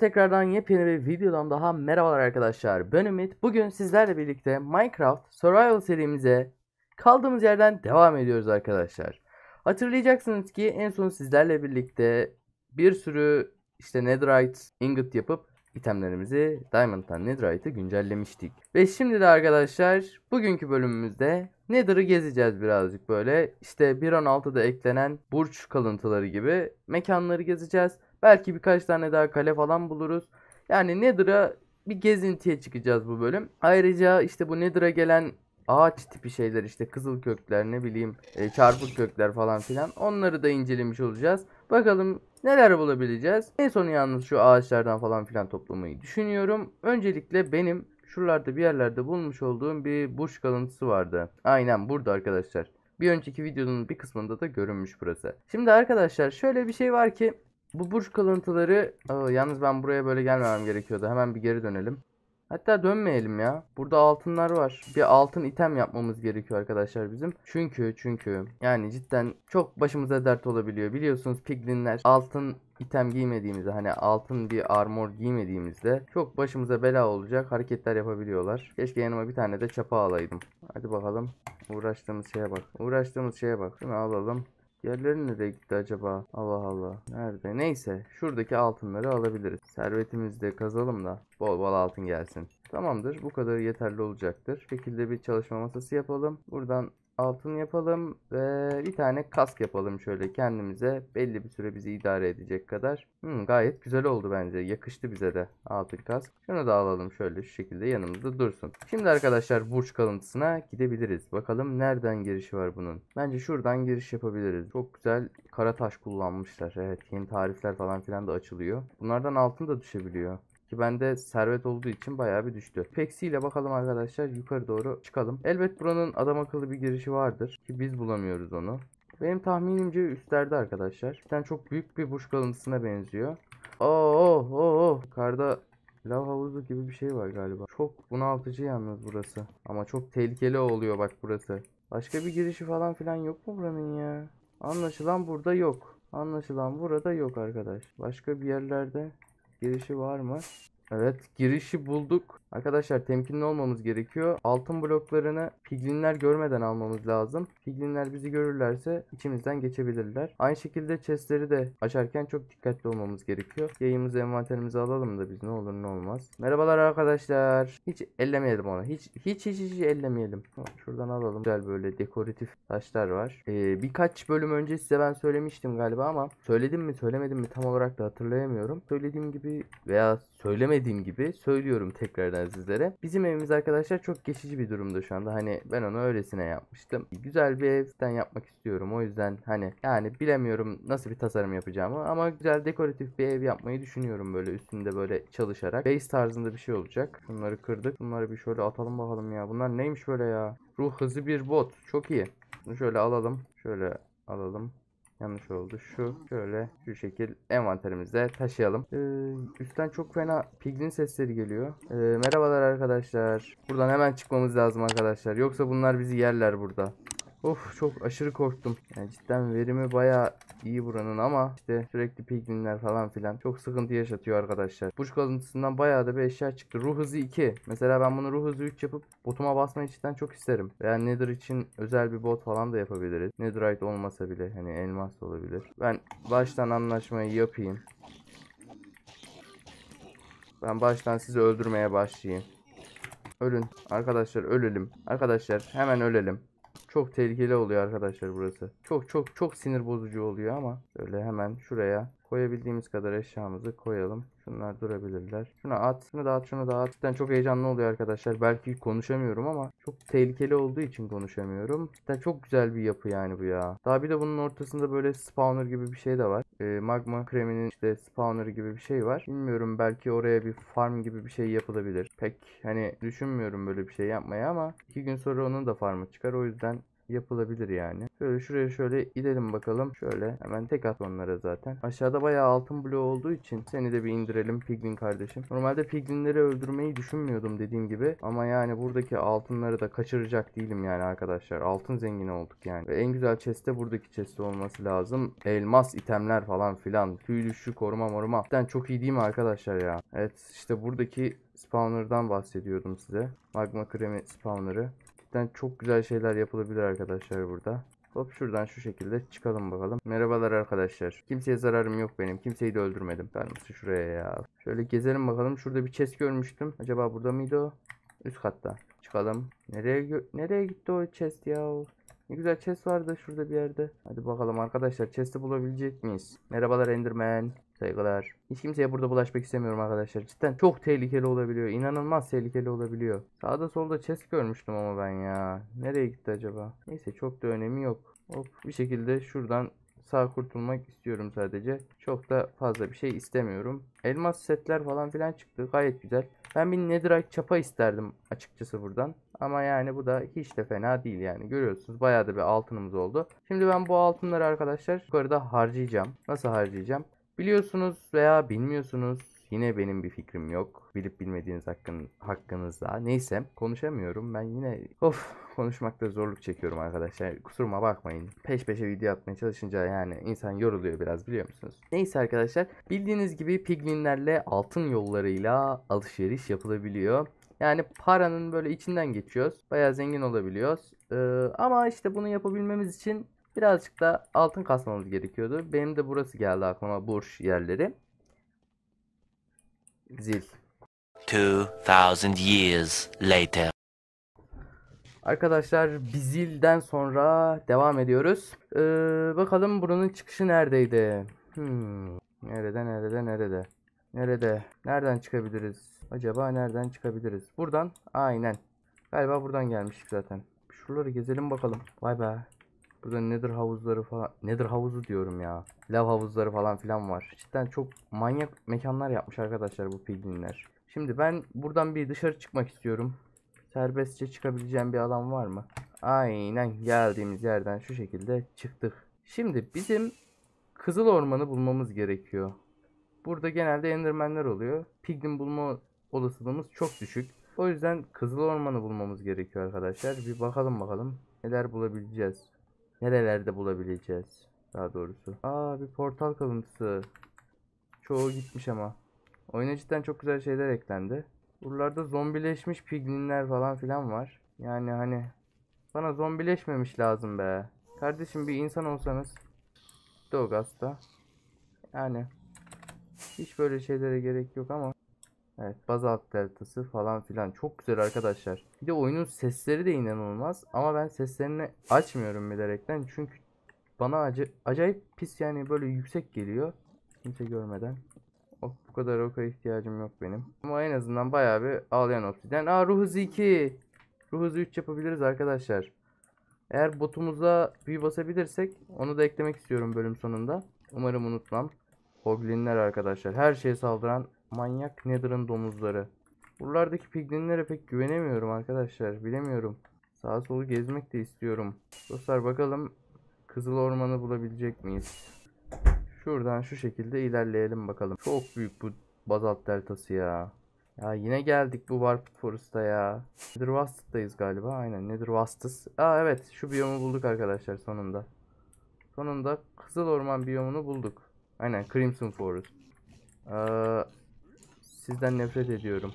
tekrardan yepyeni bir videodan daha merhabalar arkadaşlar. Ben Ümit. Bugün sizlerle birlikte Minecraft Survival serimize kaldığımız yerden devam ediyoruz arkadaşlar. Hatırlayacaksınız ki en son sizlerle birlikte bir sürü işte netherite ingot yapıp itemlerimizi Diamond'dan netherite'ı güncellemiştik. Ve şimdi de arkadaşlar bugünkü bölümümüzde Nether'ı gezeceğiz birazcık böyle. İşte 1.16'da eklenen burç kalıntıları gibi mekanları gezeceğiz. Belki birkaç tane daha kale falan buluruz. Yani Nether'a bir gezintiye çıkacağız bu bölüm. Ayrıca işte bu Nether'a gelen ağaç tipi şeyler işte kızıl kökler ne bileyim e, çarpık kökler falan filan onları da incelemiş olacağız. Bakalım neler bulabileceğiz. En son yalnız şu ağaçlardan falan filan toplamayı düşünüyorum. Öncelikle benim şuralarda bir yerlerde bulmuş olduğum bir burç kalıntısı vardı. Aynen burada arkadaşlar. Bir önceki videonun bir kısmında da görünmüş burası. Şimdi arkadaşlar şöyle bir şey var ki bu burç kalıntıları Aa, yalnız ben buraya böyle gelmemem gerekiyordu. Hemen bir geri dönelim. Hatta dönmeyelim ya. Burada altınlar var. Bir altın item yapmamız gerekiyor arkadaşlar bizim. Çünkü çünkü yani cidden çok başımıza dert olabiliyor. Biliyorsunuz piglinler altın item giymediğimizde hani altın bir armor giymediğimizde çok başımıza bela olacak hareketler yapabiliyorlar. Keşke yanıma bir tane de çapa alaydım. Hadi bakalım. Uğraştığımız şeye bak. Uğraştığımız şeye bak. Şunu alalım. Diğerleri nereye gitti acaba? Allah Allah. Nerede? Neyse. Şuradaki altınları alabiliriz. Servetimizi de kazalım da bol bol altın gelsin. Tamamdır. Bu kadar yeterli olacaktır. şekilde bir çalışma masası yapalım. Buradan altın yapalım ve bir tane kask yapalım şöyle kendimize. Belli bir süre bizi idare edecek kadar. Hmm, gayet güzel oldu bence. Yakıştı bize de altın kask. Şunu da alalım şöyle şu şekilde yanımızda dursun. Şimdi arkadaşlar burç kalıntısına gidebiliriz. Bakalım nereden girişi var bunun. Bence şuradan giriş yapabiliriz. Çok güzel kara taş kullanmışlar. Evet yeni tarifler falan filan da açılıyor. Bunlardan altın da düşebiliyor. Ki bende servet olduğu için bayağı bir düştü. Peksiyle bakalım arkadaşlar yukarı doğru çıkalım. Elbet buranın adam akıllı bir girişi vardır. Ki biz bulamıyoruz onu. Benim tahminimce üstlerde arkadaşlar. Bir yani çok büyük bir burç kalıntısına benziyor. Oo oh, oh, oh, oh. Karda lav havuzu gibi bir şey var galiba. Çok bunaltıcı yalnız burası. Ama çok tehlikeli oluyor bak burası. Başka bir girişi falan filan yok mu buranın ya? Anlaşılan burada yok. Anlaşılan burada yok arkadaş. Başka bir yerlerde Girişi var mı? Evet girişi bulduk. Arkadaşlar temkinli olmamız gerekiyor. Altın bloklarını piglinler görmeden almamız lazım. Piglinler bizi görürlerse içimizden geçebilirler. Aynı şekilde chestleri de açarken çok dikkatli olmamız gerekiyor. Yayımızı envanterimize alalım da biz ne olur ne olmaz. Merhabalar arkadaşlar. Hiç ellemeyelim onu. Hiç hiç hiç, hiç ellemeyelim. Şuradan alalım. Güzel böyle dekoratif taşlar var. Ee, birkaç bölüm önce size ben söylemiştim galiba ama söyledim mi söylemedim mi tam olarak da hatırlayamıyorum. Söylediğim gibi veya söylemediğim gibi söylüyorum tekrardan muhtemelen sizlere. Bizim evimiz arkadaşlar çok geçici bir durumda şu anda. Hani ben onu öylesine yapmıştım. Güzel bir evden yapmak istiyorum. O yüzden hani yani bilemiyorum nasıl bir tasarım yapacağımı ama güzel dekoratif bir ev yapmayı düşünüyorum böyle üstünde böyle çalışarak. Base tarzında bir şey olacak. Bunları kırdık. Bunları bir şöyle atalım bakalım ya. Bunlar neymiş böyle ya? Ruh hızı bir bot. Çok iyi. Bunu şöyle alalım. Şöyle alalım. Yanlış oldu. Şu şöyle şu şekil envanterimizde taşıyalım. Ee, üstten çok fena piglin sesleri geliyor. Ee, merhabalar arkadaşlar. Buradan hemen çıkmamız lazım arkadaşlar. Yoksa bunlar bizi yerler burada. Of çok aşırı korktum. Yani cidden verimi baya iyi buranın ama işte sürekli piglinler falan filan çok sıkıntı yaşatıyor arkadaşlar. Burç kalıntısından bayağı da bir eşya çıktı. Ruh hızı 2. Mesela ben bunu ruh hızı 3 yapıp botuma basmayı cidden çok isterim. Veya yani Nether için özel bir bot falan da yapabiliriz. Netherite olmasa bile hani elmas da olabilir. Ben baştan anlaşmayı yapayım. Ben baştan sizi öldürmeye başlayayım. Ölün. Arkadaşlar ölelim. Arkadaşlar hemen ölelim. Çok tehlikeli oluyor arkadaşlar burası. Çok çok çok sinir bozucu oluyor ama böyle hemen şuraya koyabildiğimiz kadar eşyamızı koyalım. Bunlar durabilirler. Şunu at. Şunu da at. Şunu da at. Cidden çok heyecanlı oluyor arkadaşlar. Belki konuşamıyorum ama çok tehlikeli olduğu için konuşamıyorum. Cidden çok güzel bir yapı yani bu ya. Daha bir de bunun ortasında böyle spawner gibi bir şey de var. Ee, magma kreminin işte spawner gibi bir şey var. Bilmiyorum belki oraya bir farm gibi bir şey yapılabilir. Pek hani düşünmüyorum böyle bir şey yapmaya ama iki gün sonra onun da farmı çıkar. O yüzden yapılabilir yani. Şöyle şuraya şöyle gidelim bakalım. Şöyle hemen tek at onlara zaten. Aşağıda bayağı altın bloğu olduğu için seni de bir indirelim Piglin kardeşim. Normalde Piglinleri öldürmeyi düşünmüyordum dediğim gibi. Ama yani buradaki altınları da kaçıracak değilim yani arkadaşlar. Altın zengini olduk yani. Ve en güzel chest'te buradaki chest'te olması lazım. Elmas itemler falan filan. Tüy düşü koruma moruma. Cidden çok iyi değil mi arkadaşlar ya? Evet işte buradaki spawner'dan bahsediyordum size. Magma kremi spawner'ı. Gerçekten çok güzel şeyler yapılabilir arkadaşlar burada. Hop şuradan şu şekilde çıkalım bakalım. Merhabalar arkadaşlar. Kimseye zararım yok benim. Kimseyi de öldürmedim. Ben mısın şuraya ya? Şöyle gezelim bakalım. Şurada bir chest görmüştüm. Acaba burada mıydı o? Üst katta. Çıkalım. Nereye nereye gitti o chest ya? Ne güzel chest vardı şurada bir yerde. Hadi bakalım arkadaşlar chest'i bulabilecek miyiz? Merhabalar Enderman. Saygılar. Hiç kimseye burada bulaşmak istemiyorum arkadaşlar. Cidden çok tehlikeli olabiliyor. İnanılmaz tehlikeli olabiliyor. Sağda solda chest görmüştüm ama ben ya. Nereye gitti acaba? Neyse çok da önemi yok. Hop bir şekilde şuradan sağ kurtulmak istiyorum sadece. Çok da fazla bir şey istemiyorum. Elmas setler falan filan çıktı. Gayet güzel. Ben bir netherite çapa isterdim açıkçası buradan. Ama yani bu da hiç de fena değil yani. Görüyorsunuz bayağı da bir altınımız oldu. Şimdi ben bu altınları arkadaşlar yukarıda harcayacağım. Nasıl harcayacağım? Biliyorsunuz veya bilmiyorsunuz Yine benim bir fikrim yok. Bilip bilmediğiniz hakkın, hakkınızda. Neyse konuşamıyorum. Ben yine of konuşmakta zorluk çekiyorum arkadaşlar. Kusuruma bakmayın. Peş peşe video atmaya çalışınca yani insan yoruluyor biraz biliyor musunuz? Neyse arkadaşlar bildiğiniz gibi piglinlerle altın yollarıyla alışveriş yapılabiliyor. Yani paranın böyle içinden geçiyoruz. Bayağı zengin olabiliyoruz. Ee, ama işte bunu yapabilmemiz için birazcık da altın kasmamız gerekiyordu. Benim de burası geldi aklıma burç yerleri. Zil. 2000 years later. Arkadaşlar Bizil'den sonra devam ediyoruz. Ee, bakalım buranın çıkışı neredeydi? Hmm. Nerede nerede nerede? Nerede? Nereden çıkabiliriz? Acaba nereden çıkabiliriz? Buradan. Aynen. Galiba buradan gelmiştik zaten. Şuraları gezelim bakalım. Vay be. Burada nedir havuzları falan. Nedir havuzu diyorum ya. Lav havuzları falan filan var. Cidden çok manyak mekanlar yapmış arkadaşlar bu pilginler. Şimdi ben buradan bir dışarı çıkmak istiyorum. Serbestçe çıkabileceğim bir alan var mı? Aynen geldiğimiz yerden şu şekilde çıktık. Şimdi bizim Kızıl Orman'ı bulmamız gerekiyor. Burada genelde Enderman'ler oluyor. Piglin bulma olasılığımız çok düşük. O yüzden Kızıl Orman'ı bulmamız gerekiyor arkadaşlar. Bir bakalım bakalım neler bulabileceğiz. Nerelerde bulabileceğiz daha doğrusu. Aa bir portal kalıntısı. Çoğu gitmiş ama. Oyuna cidden çok güzel şeyler eklendi. Buralarda zombileşmiş piglinler falan filan var. Yani hani bana zombileşmemiş lazım be. Kardeşim bir insan olsanız Dogas'ta yani hiç böyle şeylere gerek yok ama Evet bazalt deltası falan filan çok güzel arkadaşlar. Bir de oyunun sesleri de inanılmaz ama ben seslerini açmıyorum bilerekten çünkü bana acı acayip pis yani böyle yüksek geliyor. Kimse görmeden. Oh bu kadar roka ihtiyacım yok benim. Ama en azından bayağı bir ağlayan obsidyen. Aa ruh hızı 2. Ruh hızı 3 yapabiliriz arkadaşlar. Eğer botumuza büyü basabilirsek onu da eklemek istiyorum bölüm sonunda. Umarım unutmam. Goblinler arkadaşlar. Her şeye saldıran Manyak Nether'ın domuzları. Buralardaki piglinlere pek güvenemiyorum arkadaşlar. Bilemiyorum. Sağa solu gezmek de istiyorum. Dostlar bakalım Kızıl Orman'ı bulabilecek miyiz? Şuradan şu şekilde ilerleyelim bakalım. Çok büyük bu bazalt deltası ya. Ya yine geldik bu Warped Forest'a ya. Netherwast'tayız galiba. Aynen Netherwast'ız. Aa evet şu biyomu bulduk arkadaşlar sonunda. Sonunda Kızıl Orman biyomunu bulduk. Aynen Crimson Forest. Ee, Sizden nefret ediyorum.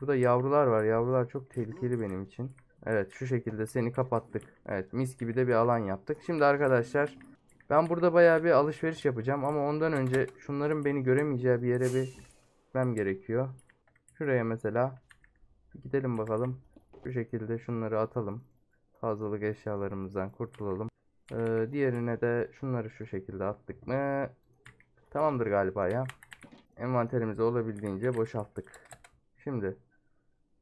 Burada yavrular var. Yavrular çok tehlikeli benim için. Evet şu şekilde seni kapattık. Evet mis gibi de bir alan yaptık. Şimdi arkadaşlar ben burada baya bir alışveriş yapacağım. Ama ondan önce şunların beni göremeyeceği bir yere bir gitmem gerekiyor. Şuraya mesela gidelim bakalım. Şu şekilde şunları atalım. Fazlalık eşyalarımızdan kurtulalım. Ee, diğerine de şunları şu şekilde attık mı? Tamamdır galiba ya envanterimizi olabildiğince boşalttık. Şimdi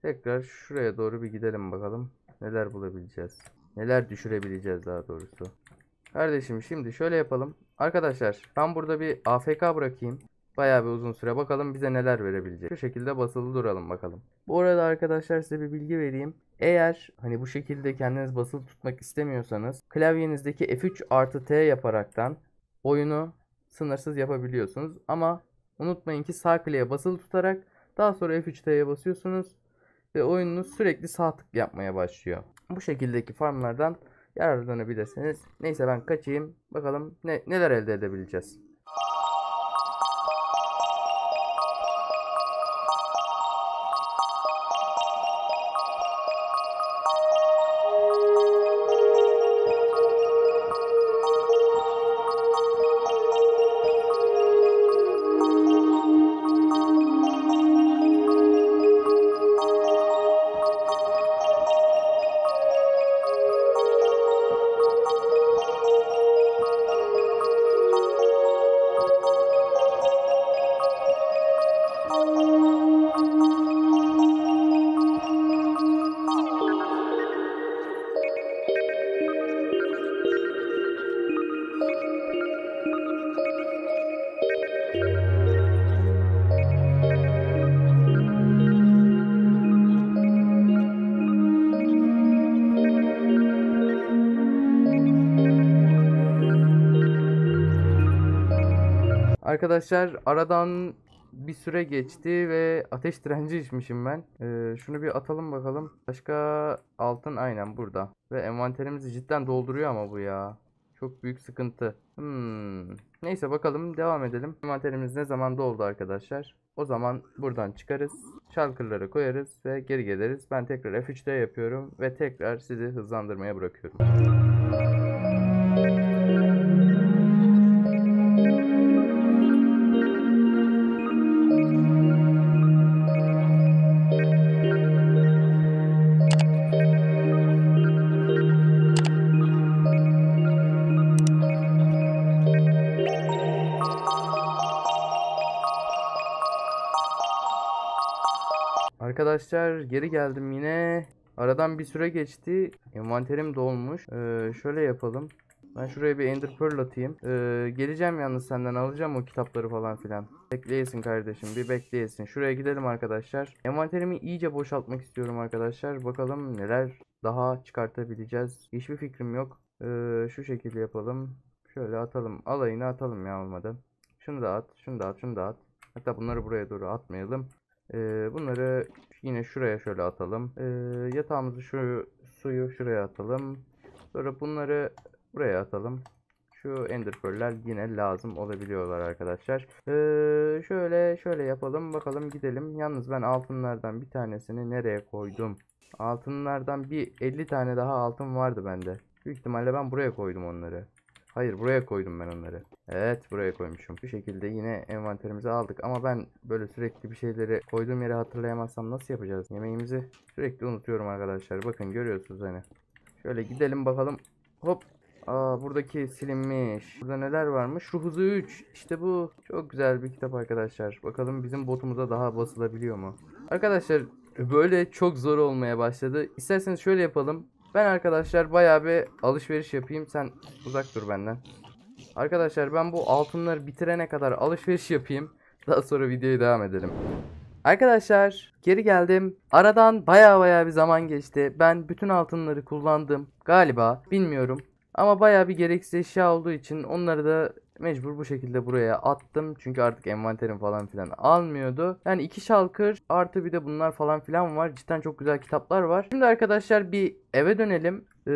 tekrar şuraya doğru bir gidelim bakalım. Neler bulabileceğiz. Neler düşürebileceğiz daha doğrusu. Kardeşim şimdi şöyle yapalım. Arkadaşlar ben burada bir AFK bırakayım. Bayağı bir uzun süre bakalım bize neler verebilecek. Şu şekilde basılı duralım bakalım. Bu arada arkadaşlar size bir bilgi vereyim. Eğer hani bu şekilde kendiniz basılı tutmak istemiyorsanız klavyenizdeki F3 artı T yaparaktan oyunu sınırsız yapabiliyorsunuz. Ama Unutmayın ki sağ kliğe basılı tutarak daha sonra F3 T'ye basıyorsunuz ve oyununuz sürekli sağ tık yapmaya başlıyor. Bu şekildeki farmlardan yararlanabilirsiniz. Neyse ben kaçayım. Bakalım ne, neler elde edebileceğiz. arkadaşlar aradan bir süre geçti ve ateş direnci içmişim ben. Ee, şunu bir atalım bakalım. Başka altın aynen burada. Ve envanterimizi cidden dolduruyor ama bu ya. Çok büyük sıkıntı. Hmm. Neyse bakalım devam edelim. Envanterimiz ne zaman doldu arkadaşlar? O zaman buradan çıkarız. Şalkırları koyarız ve geri geliriz. Ben tekrar F3'te yapıyorum ve tekrar sizi hızlandırmaya bırakıyorum. Arkadaşlar geri geldim yine. Aradan bir süre geçti. Envanterim dolmuş. Ee, şöyle yapalım. Ben şuraya bir Ender Pearl atayım. Ee, geleceğim yalnız senden alacağım o kitapları falan filan. Bekleyesin kardeşim bir bekleyesin. Şuraya gidelim arkadaşlar. Envanterimi iyice boşaltmak istiyorum arkadaşlar. Bakalım neler daha çıkartabileceğiz. Hiçbir fikrim yok. Ee, şu şekilde yapalım. Şöyle atalım. Alayını atalım ya olmadı. Şunu da at. Şunu da at. Şunu da at. Hatta bunları buraya doğru atmayalım. Ee, bunları yine şuraya şöyle atalım. Ee, yatağımızı şu suyu şuraya atalım. Sonra bunları buraya atalım. Şu ender yine lazım olabiliyorlar arkadaşlar. Ee, şöyle şöyle yapalım bakalım gidelim. Yalnız ben altınlardan bir tanesini nereye koydum? Altınlardan bir 50 tane daha altın vardı bende. Büyük ihtimalle ben buraya koydum onları. Hayır buraya koydum ben onları. Evet buraya koymuşum. Bu şekilde yine envanterimizi aldık. Ama ben böyle sürekli bir şeyleri koyduğum yere hatırlayamazsam nasıl yapacağız? Yemeğimizi sürekli unutuyorum arkadaşlar. Bakın görüyorsunuz hani. Şöyle gidelim bakalım. Hop. Aa buradaki silinmiş. Burada neler varmış? Ruh hızı 3. İşte bu. Çok güzel bir kitap arkadaşlar. Bakalım bizim botumuza daha basılabiliyor mu? Arkadaşlar böyle çok zor olmaya başladı. İsterseniz şöyle yapalım. Ben arkadaşlar bayağı bir alışveriş yapayım. Sen uzak dur benden. Arkadaşlar ben bu altınları bitirene kadar alışveriş yapayım. Daha sonra videoya devam edelim. Arkadaşlar geri geldim. Aradan baya baya bir zaman geçti. Ben bütün altınları kullandım. Galiba bilmiyorum. Ama baya bir gereksiz eşya olduğu için onları da mecbur bu şekilde buraya attım. Çünkü artık envanterim falan filan almıyordu. Yani iki şalkır artı bir de bunlar falan filan var. Cidden çok güzel kitaplar var. Şimdi arkadaşlar bir Eve dönelim. Ee,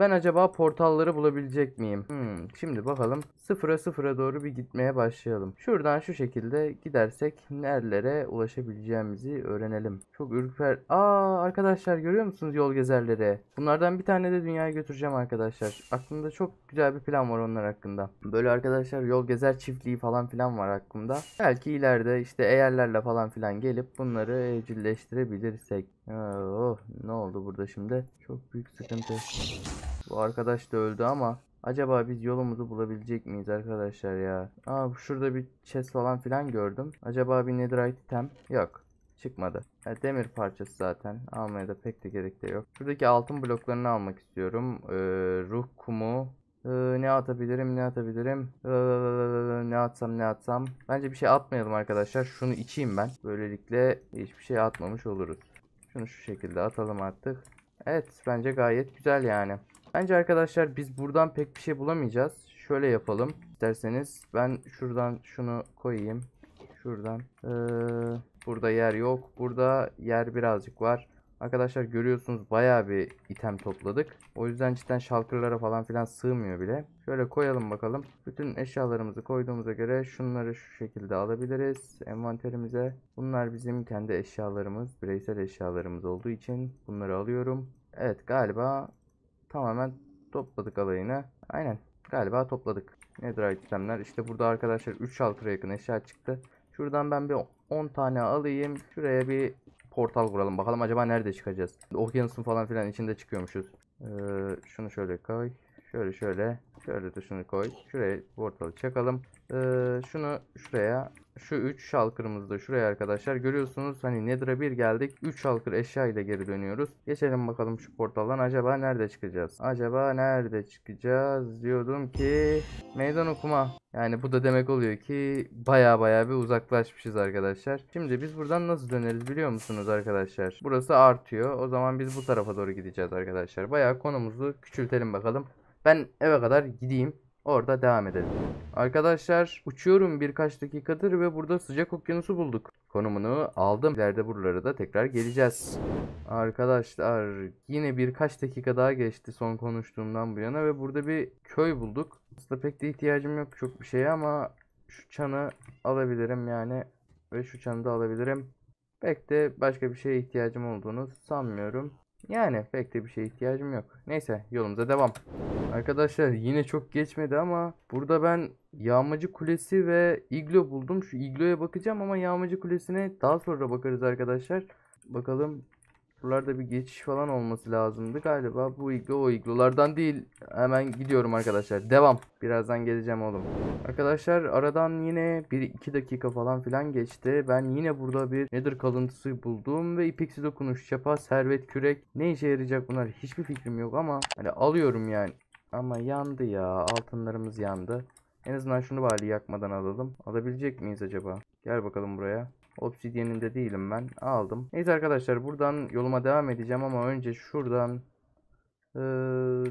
ben acaba portalları bulabilecek miyim? Hmm, şimdi bakalım. Sıfıra sıfıra doğru bir gitmeye başlayalım. Şuradan şu şekilde gidersek nerelere ulaşabileceğimizi öğrenelim. Çok ürper... Aa arkadaşlar görüyor musunuz yol gezerleri? Bunlardan bir tane de dünyaya götüreceğim arkadaşlar. Aklımda çok güzel bir plan var onlar hakkında. Böyle arkadaşlar yol gezer çiftliği falan filan var aklımda. Belki ileride işte eğerlerle falan filan gelip bunları evcilleştirebilirsek. Oh, ne oldu burada şimdi? Çok büyük sıkıntı. Bu arkadaş da öldü ama Acaba biz yolumuzu bulabilecek miyiz arkadaşlar ya? Aa şurada bir chest falan filan gördüm. Acaba bir netherite item? Yok. Çıkmadı. Yani demir parçası zaten. Almaya da pek de gerek de yok. Şuradaki altın bloklarını almak istiyorum. Ee, ruh kumu. Ee, ne atabilirim ne atabilirim. Ee, ne atsam ne atsam. Bence bir şey atmayalım arkadaşlar. Şunu içeyim ben. Böylelikle hiçbir şey atmamış oluruz. Şunu şu şekilde atalım artık. Evet bence gayet güzel yani. Bence arkadaşlar biz buradan pek bir şey bulamayacağız. Şöyle yapalım. İsterseniz ben şuradan şunu koyayım. Şuradan. Ee, burada yer yok. Burada yer birazcık var. Arkadaşlar görüyorsunuz baya bir item topladık. O yüzden cidden şalkırlara falan filan sığmıyor bile. Şöyle koyalım bakalım. Bütün eşyalarımızı koyduğumuza göre şunları şu şekilde alabiliriz envanterimize. Bunlar bizim kendi eşyalarımız, bireysel eşyalarımız olduğu için bunları alıyorum. Evet galiba tamamen topladık alayını. Aynen galiba topladık. Nedir itemler? İşte burada arkadaşlar 3 şalkıra yakın eşya çıktı. Şuradan ben bir 10 tane alayım. Şuraya bir portal kuralım. Bakalım acaba nerede çıkacağız. Okyanusun falan filan içinde çıkıyormuşuz. Ee, şunu şöyle koy. Şöyle şöyle. Şöyle tuşunu koy. Şuraya portalı çakalım. Ee, şunu şuraya şu 3 şal da şuraya arkadaşlar görüyorsunuz hani Nether'a bir geldik 3 şalkır eşya ile geri dönüyoruz geçelim bakalım şu portaldan acaba nerede çıkacağız acaba nerede çıkacağız diyordum ki meydan okuma yani bu da demek oluyor ki baya baya bir uzaklaşmışız arkadaşlar şimdi biz buradan nasıl döneriz biliyor musunuz arkadaşlar burası artıyor o zaman biz bu tarafa doğru gideceğiz arkadaşlar baya konumuzu küçültelim bakalım ben eve kadar gideyim. Orada devam edelim. Arkadaşlar uçuyorum birkaç dakikadır ve burada sıcak okyanusu bulduk. Konumunu aldım. İleride buralara da tekrar geleceğiz. Arkadaşlar yine birkaç dakika daha geçti son konuştuğumdan bu yana ve burada bir köy bulduk. Aslında pek de ihtiyacım yok çok bir şeye ama şu çanı alabilirim yani ve şu çanı da alabilirim. Pek de başka bir şeye ihtiyacım olduğunu sanmıyorum. Yani pek de bir şeye ihtiyacım yok. Neyse yolumuza devam. Arkadaşlar yine çok geçmedi ama burada ben yağmacı kulesi ve iglo buldum. Şu igloya bakacağım ama yağmacı kulesine daha sonra bakarız arkadaşlar. Bakalım Buralarda bir geçiş falan olması lazımdı. Galiba bu iglo o iglolardan değil. Hemen gidiyorum arkadaşlar. Devam. Birazdan geleceğim oğlum. Arkadaşlar aradan yine 1-2 dakika falan filan geçti. Ben yine burada bir nedir kalıntısı buldum ve ipeksi dokunuş, çapa, servet, kürek. Ne işe yarayacak bunlar hiçbir fikrim yok ama hani alıyorum yani. Ama yandı ya. Altınlarımız yandı. En azından şunu bari yakmadan alalım. Alabilecek miyiz acaba? Gel bakalım buraya. Obsidyeninde değilim ben. Aldım. Neyse arkadaşlar buradan yoluma devam edeceğim ama önce şuradan ee,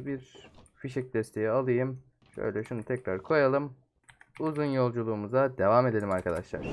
bir fişek desteği alayım. Şöyle şunu tekrar koyalım. Uzun yolculuğumuza devam edelim arkadaşlar.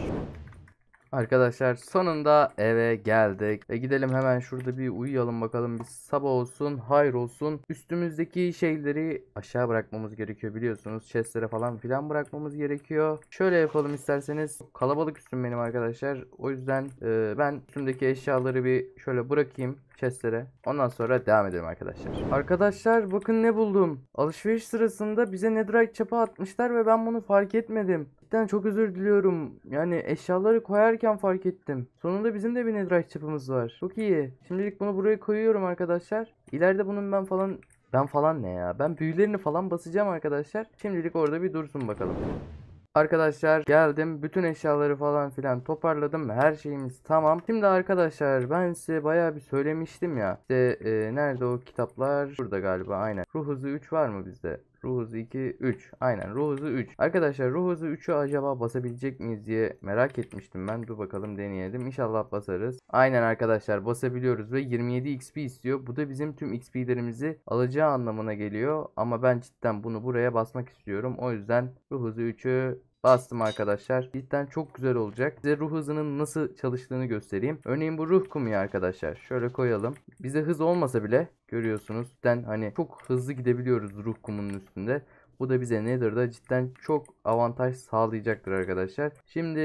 Arkadaşlar sonunda eve geldik. Ve gidelim hemen şurada bir uyuyalım bakalım. Bir sabah olsun, hayır olsun. Üstümüzdeki şeyleri aşağı bırakmamız gerekiyor biliyorsunuz. Chestlere falan filan bırakmamız gerekiyor. Şöyle yapalım isterseniz. Kalabalık üstüm benim arkadaşlar. O yüzden e, ben üstümdeki eşyaları bir şöyle bırakayım chestlere. Ondan sonra devam edelim arkadaşlar. Arkadaşlar bakın ne buldum. Alışveriş sırasında bize netherite çapa atmışlar ve ben bunu fark etmedim. Cidden çok özür diliyorum. Yani eşyaları koyarken fark ettim. Sonunda bizim de bir netherite çapımız var. Çok iyi. Şimdilik bunu buraya koyuyorum arkadaşlar. İleride bunun ben falan... Ben falan ne ya? Ben büyülerini falan basacağım arkadaşlar. Şimdilik orada bir dursun bakalım. Arkadaşlar geldim. Bütün eşyaları falan filan toparladım. Her şeyimiz tamam. Şimdi arkadaşlar ben size baya bir söylemiştim ya. İşte e, nerede o kitaplar? Burada galiba aynen. Ruh hızı 3 var mı bizde? Ruh 2, 3. Aynen ruh 3. Arkadaşlar ruh hızı 3'ü acaba basabilecek miyiz diye merak etmiştim ben. Dur bakalım deneyelim. İnşallah basarız. Aynen arkadaşlar basabiliyoruz ve 27 XP istiyor. Bu da bizim tüm XP'lerimizi alacağı anlamına geliyor. Ama ben cidden bunu buraya basmak istiyorum. O yüzden ruh hızı 3'ü bastım arkadaşlar. Cidden çok güzel olacak. Size ruh hızının nasıl çalıştığını göstereyim. Örneğin bu ruh kumu arkadaşlar. Şöyle koyalım. Bize hız olmasa bile görüyorsunuz. Cidden hani çok hızlı gidebiliyoruz ruh kumunun üstünde. Bu da bize Nether'da cidden çok avantaj sağlayacaktır arkadaşlar. Şimdi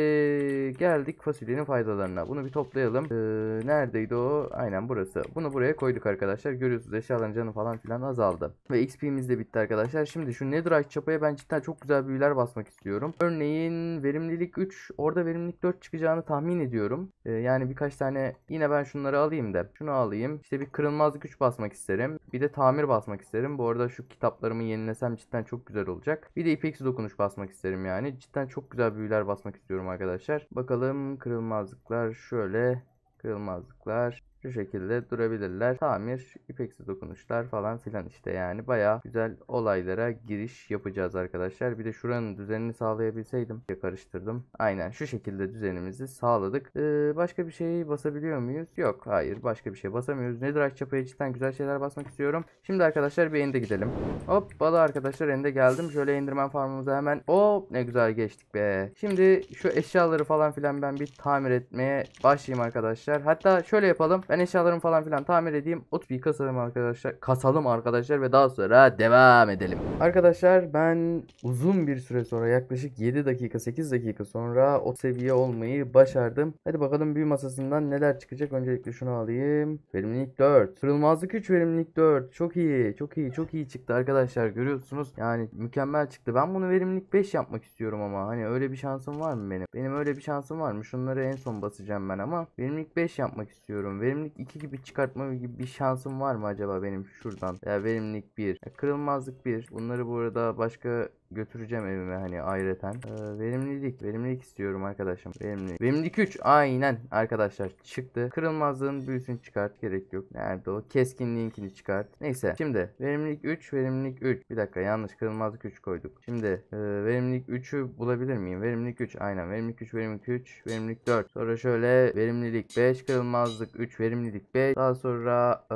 geldik fasulyenin faydalarına. Bunu bir toplayalım. Ee, neredeydi o? Aynen burası. Bunu buraya koyduk arkadaşlar. Görüyorsunuz eşyaların canı falan filan azaldı. Ve XP'miz de bitti arkadaşlar. Şimdi şu Netherite çapaya ben cidden çok güzel büyüler basmak istiyorum. Örneğin verimlilik 3. Orada verimlilik 4 çıkacağını tahmin ediyorum. Ee, yani birkaç tane yine ben şunları alayım da. Şunu alayım. İşte bir kırılmaz güç basmak isterim. Bir de tamir basmak isterim. Bu arada şu kitaplarımı yenilesem cidden çok güzel olacak. Bir de ipeksi dokunuş basmak isterim yani. Cidden çok güzel büyüler basmak istiyorum arkadaşlar. Bakalım kırılmazlıklar şöyle. Kırılmazlıklar şu şekilde durabilirler. Tamir, ipeksi dokunuşlar falan filan işte yani baya güzel olaylara giriş yapacağız arkadaşlar. Bir de şuranın düzenini sağlayabilseydim. Ya karıştırdım. Aynen şu şekilde düzenimizi sağladık. Ee, başka bir şey basabiliyor muyuz? Yok hayır başka bir şey basamıyoruz. Nedir aç çapaya cidden güzel şeyler basmak istiyorum. Şimdi arkadaşlar bir ende gidelim. Hop balı arkadaşlar ende geldim. Şöyle indirmen farmımıza hemen hop ne güzel geçtik be. Şimdi şu eşyaları falan filan ben bir tamir etmeye başlayayım arkadaşlar. Hatta şöyle yapalım. Ben eşyalarımı falan filan tamir edeyim. Utbi'yi kasalım arkadaşlar. Kasalım arkadaşlar ve daha sonra devam edelim. Arkadaşlar ben uzun bir süre sonra yaklaşık 7 dakika 8 dakika sonra o seviye olmayı başardım. Hadi bakalım büyü masasından neler çıkacak. Öncelikle şunu alayım. Verimlilik 4. Kırılmazlık 3 verimlilik 4. Çok iyi. Çok iyi. Çok iyi çıktı arkadaşlar. Görüyorsunuz. Yani mükemmel çıktı. Ben bunu verimlilik 5 yapmak istiyorum ama. Hani öyle bir şansım var mı benim? Benim öyle bir şansım var mı? Şunları en son basacağım ben ama. Verimlilik 5 yapmak istiyorum. Verimlilik verimlilik 2 gibi çıkartma gibi bir şansım var mı acaba benim şuradan? Ya benimlik 1. kırılmazlık 1. Bunları bu arada başka götüreceğim evime hani ayreten. Ee, verimlilik. Verimlilik istiyorum arkadaşım. Verimlilik. Verimlilik 3. Aynen arkadaşlar çıktı. Kırılmazlığın büyüsünü çıkart. Gerek yok. Nerede o? Keskinliğinkini çıkart. Neyse. Şimdi verimlilik 3. Verimlilik 3. Bir dakika yanlış. Kırılmazlık 3 koyduk. Şimdi e, verimlilik 3'ü bulabilir miyim? Verimlilik 3. Aynen. Verimlilik 3. Verimlilik 3. Verimlilik 4. Sonra şöyle verimlilik 5. Kırılmazlık 3. Verimlilik 5. Daha sonra e,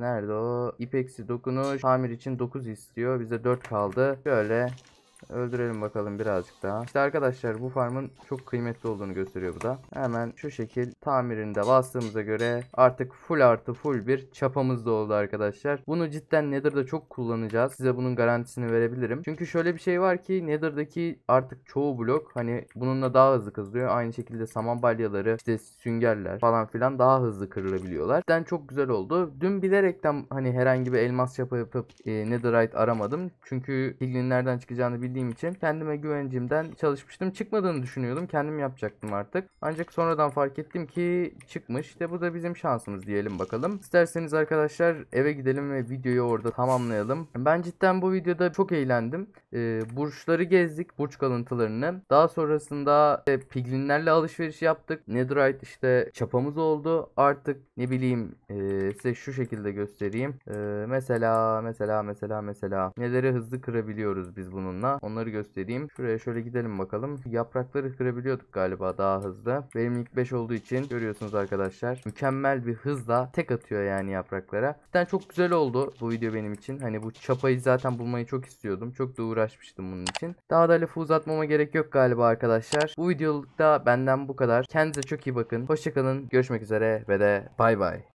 nerede o? İpeksi dokunuş. Tamir için 9 istiyor. Bize 4 kaldı. Şöyle öldürelim bakalım birazcık daha. İşte arkadaşlar bu farmın çok kıymetli olduğunu gösteriyor bu da. Hemen şu şekil tamirinde bastığımıza göre artık full artı full bir çapamız da oldu arkadaşlar. Bunu cidden Nether'da çok kullanacağız. Size bunun garantisini verebilirim. Çünkü şöyle bir şey var ki Nether'daki artık çoğu blok hani bununla daha hızlı kızılıyor. Aynı şekilde saman balyaları işte süngerler falan filan daha hızlı kırılabiliyorlar. Cidden çok güzel oldu. Dün bilerekten hani herhangi bir elmas çapa yapıp e, Netherite aramadım. Çünkü piglinlerden çıkacağını bildiğim istediğim için kendime güvencimden çalışmıştım. Çıkmadığını düşünüyordum. Kendim yapacaktım artık. Ancak sonradan fark ettim ki çıkmış. İşte bu da bizim şansımız diyelim bakalım. İsterseniz arkadaşlar eve gidelim ve videoyu orada tamamlayalım. Ben cidden bu videoda çok eğlendim. Ee, burçları gezdik. Burç kalıntılarını. Daha sonrasında e, piglinlerle alışveriş yaptık. Netherite işte çapamız oldu. Artık ne bileyim e, size şu şekilde göstereyim. E, mesela mesela mesela mesela neleri hızlı kırabiliyoruz biz bununla. Onu Onları göstereyim. Şuraya şöyle gidelim bakalım. Yaprakları kırabiliyorduk galiba daha hızlı. Benim ilk 5 olduğu için görüyorsunuz arkadaşlar. Mükemmel bir hızla tek atıyor yani yapraklara. Cidden çok güzel oldu bu video benim için. Hani bu çapayı zaten bulmayı çok istiyordum. Çok da uğraşmıştım bunun için. Daha da lafı uzatmama gerek yok galiba arkadaşlar. Bu videolukta benden bu kadar. Kendinize çok iyi bakın. Hoşçakalın. Görüşmek üzere ve de bay bay.